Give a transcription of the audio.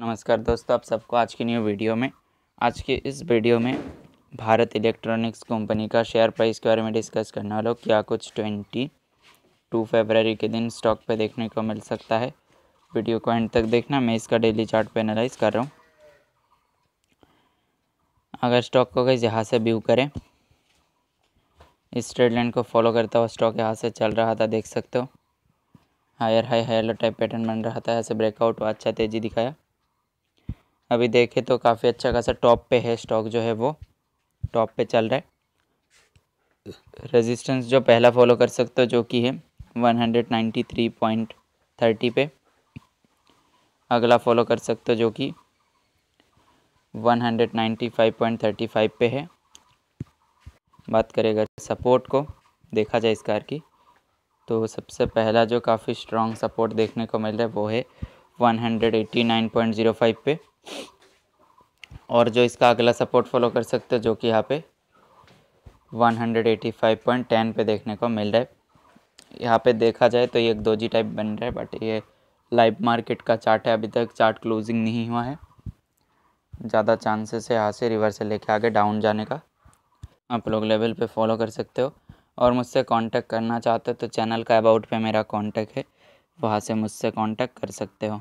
नमस्कार दोस्तों आप सबको आज की न्यू वीडियो में आज के इस वीडियो में भारत इलेक्ट्रॉनिक्स कंपनी का शेयर प्राइस के बारे में डिस्कस करने वालों क्या कुछ ट्वेंटी टू फेबररी के दिन स्टॉक पे देखने को मिल सकता है वीडियो को एंड तक देखना मैं इसका डेली चार्ट पे एनालाइज कर रहा हूँ अगर स्टॉक को कहीं यहाँ से व्यू करें इस ट्रेड लाइन को फॉलो करता हुआ स्टॉक यहाँ से चल रहा था देख सकते हो higher high higher low type pattern बन रहा था ऐसे ब्रेकआउट अच्छा तेज़ी दिखाया अभी देखें तो काफ़ी अच्छा खासा टॉप पे है स्टॉक जो है वो टॉप पे चल रहा है रेजिस्टेंस जो पहला फॉलो कर सकते हो जो कि है one hundred ninety three point thirty पे अगला फॉलो कर सकते हो जो कि one hundred ninety five point thirty five पे है बात करें अगर सपोर्ट को देखा जाए इस कार की तो सबसे पहला जो काफ़ी स्ट्रॉन्ग सपोर्ट देखने को मिल रहा है वो है one hundred eighty nine point zero five पे और जो इसका अगला सपोर्ट फॉलो कर सकते हो जो कि यहाँ पे 185.10 पे देखने को मिल रहा है यहाँ पे देखा जाए तो ये एक दो जी टाइप बन रहा है बट ये लाइव मार्केट का चार्ट है अभी तक चार्ट क्लोजिंग नहीं हुआ है ज़्यादा चांसेस है यहाँ से रिवर्सल लेके आगे डाउन जाने का आप लोग लेवल पे फॉलो कर सकते हो और मुझसे कांटेक्ट करना चाहते हो तो चैनल का अबाउट पे मेरा कांटेक्ट है वहाँ से मुझसे कांटेक्ट कर सकते हो